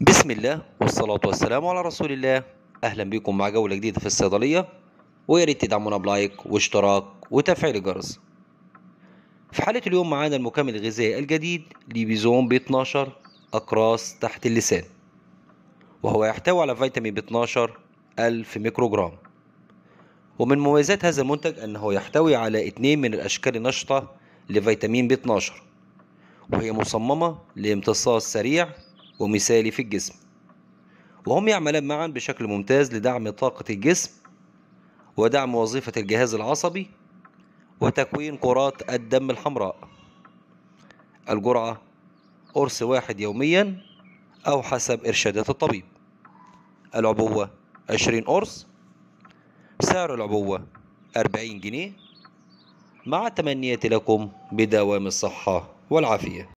بسم الله والصلاة والسلام على رسول الله أهلا بكم مع جولة جديدة في الصيدلية ويا ريت تدعمونا بلايك واشتراك وتفعيل الجرس في حالة اليوم معانا المكمل الغذائي الجديد ليبيزون ب 12 أقراص تحت اللسان وهو يحتوي على فيتامين ب 12 ألف ميكروجرام ومن مميزات هذا المنتج أنه يحتوي على اثنين من الأشكال النشطة لفيتامين ب 12 وهي مصممة لامتصاص سريع ومثالي في الجسم وهم يعملان معا بشكل ممتاز لدعم طاقة الجسم ودعم وظيفة الجهاز العصبي وتكوين كرات الدم الحمراء الجرعة قرص واحد يوميا أو حسب إرشادات الطبيب العبوة 20 قرص سعر العبوة 40 جنيه مع تمنياتي لكم بدوام الصحة والعافية